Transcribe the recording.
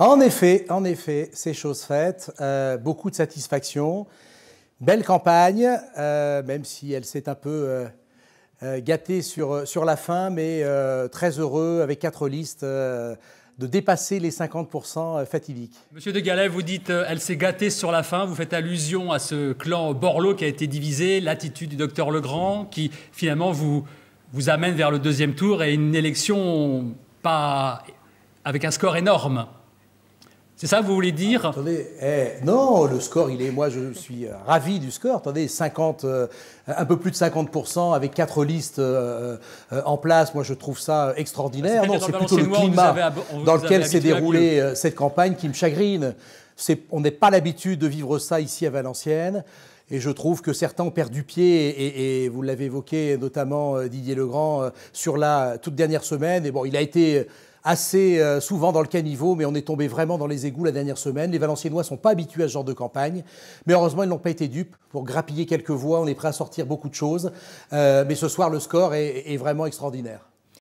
En effet, en effet, c'est chose faite. Euh, beaucoup de satisfaction. Belle campagne, euh, même si elle s'est un peu euh, gâtée sur, la fin, mais très heureux avec quatre listes de dépasser les 50% fatidiques. Monsieur de Gallet, vous dites elle s'est gâtée sur la fin. Vous faites allusion à ce clan Borloo qui a été divisé, l'attitude du docteur Legrand qui finalement vous, vous amène vers le deuxième tour et une élection pas avec un score énorme. C'est ça, vous voulez dire eh, non, le score, il est. Moi, je suis euh, ravi du score. Attendez, 50, euh, un peu plus de 50 avec quatre listes euh, en place. Moi, je trouve ça extraordinaire. non, c'est plutôt le climat dans lequel s'est déroulée cette campagne qui me chagrine. on n'est pas l'habitude de vivre ça ici à Valenciennes. Et je trouve que certains ont perdu pied, et, vous l'avez évoqué notamment euh, Didier Legrand euh, sur la toute dernière semaine. Et bon, il a été euh, assez souvent dans le caniveau, mais on est tombé vraiment dans les égouts la dernière semaine. Les Valenciennois ne sont pas habitués à ce genre de campagne, mais heureusement, ils n'ont pas été dupes. Pour grappiller quelques voix, on est prêt à sortir beaucoup de choses. mais ce soir, le score est vraiment extraordinaire.